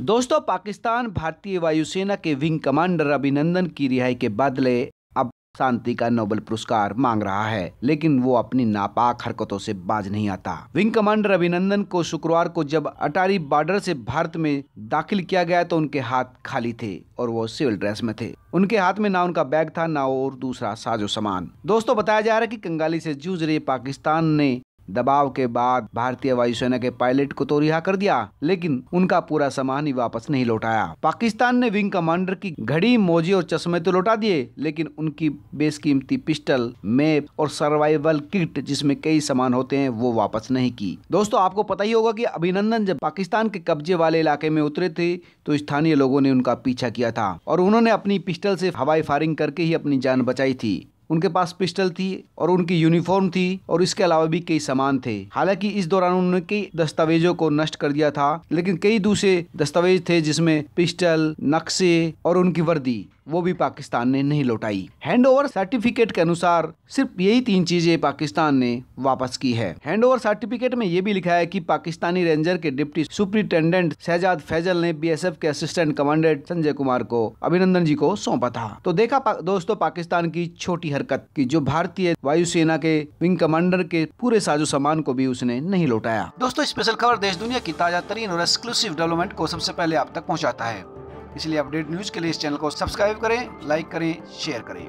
दोस्तों पाकिस्तान भारतीय वायुसेना के विंग कमांडर अभिनंदन की रिहाई के बदले अब शांति का नोबेल पुरस्कार मांग रहा है लेकिन वो अपनी नापाक हरकतों से बाज नहीं आता विंग कमांडर अभिनंदन को शुक्रवार को जब अटारी बॉर्डर से भारत में दाखिल किया गया तो उनके हाथ खाली थे और वो सिविल ड्रेस में थे उनके हाथ में ना उनका बैग था ना और दूसरा साजो सामान दोस्तों बताया जा रहा है की कंगाली से जूझ रहे पाकिस्तान ने दबाव के बाद भारतीय वायुसेना के पायलट को तो रिहा कर दिया लेकिन उनका पूरा सामान ही वापस नहीं लौटाया पाकिस्तान ने विंग कमांडर की घड़ी मोजी और चश्मे तो लौटा दिए लेकिन उनकी बेसकीमती पिस्टल मैप और सर्वाइवल किट जिसमें कई सामान होते हैं वो वापस नहीं की दोस्तों आपको पता ही होगा की अभिनंदन जब पाकिस्तान के कब्जे वाले इलाके में उतरे थे तो स्थानीय लोगों ने उनका पीछा किया था और उन्होंने अपनी पिस्टल से हवाई फायरिंग करके ही अपनी जान बचाई थी उनके पास पिस्टल थी और उनकी यूनिफॉर्म थी और इसके अलावा भी कई सामान थे हालांकि इस दौरान उन्होंने कई दस्तावेजों को नष्ट कर दिया था लेकिन कई दूसरे दस्तावेज थे जिसमें पिस्टल नक्शे और उनकी वर्दी वो भी पाकिस्तान ने नहीं लौटाई हैंडओवर सर्टिफिकेट के अनुसार सिर्फ यही तीन चीजें पाकिस्तान ने वापस की है हैंडओवर सर्टिफिकेट में ये भी लिखा है कि पाकिस्तानी रेंजर के डिप्टी सुप्रिंटेंडेंट शहजाद फैजल ने बीएसएफ के असिस्टेंट कमांडेंट संजय कुमार को अभिनंदन जी को सौंपा था तो देखा पा, दोस्तों पाकिस्तान की छोटी हरकत की जो भारतीय वायुसेना के विंग कमांडर के पूरे साजो सामान को भी उसने नहीं लौटाया दोस्तों स्पेशल खबर देश दुनिया की ताजा तरीन और एक्सक्लूसिव डेवलपमेंट को सबसे पहले आप तक पहुँचाता है इसलिए अपडेट न्यूज के लिए इस चैनल को सब्सक्राइब करें लाइक करें शेयर करें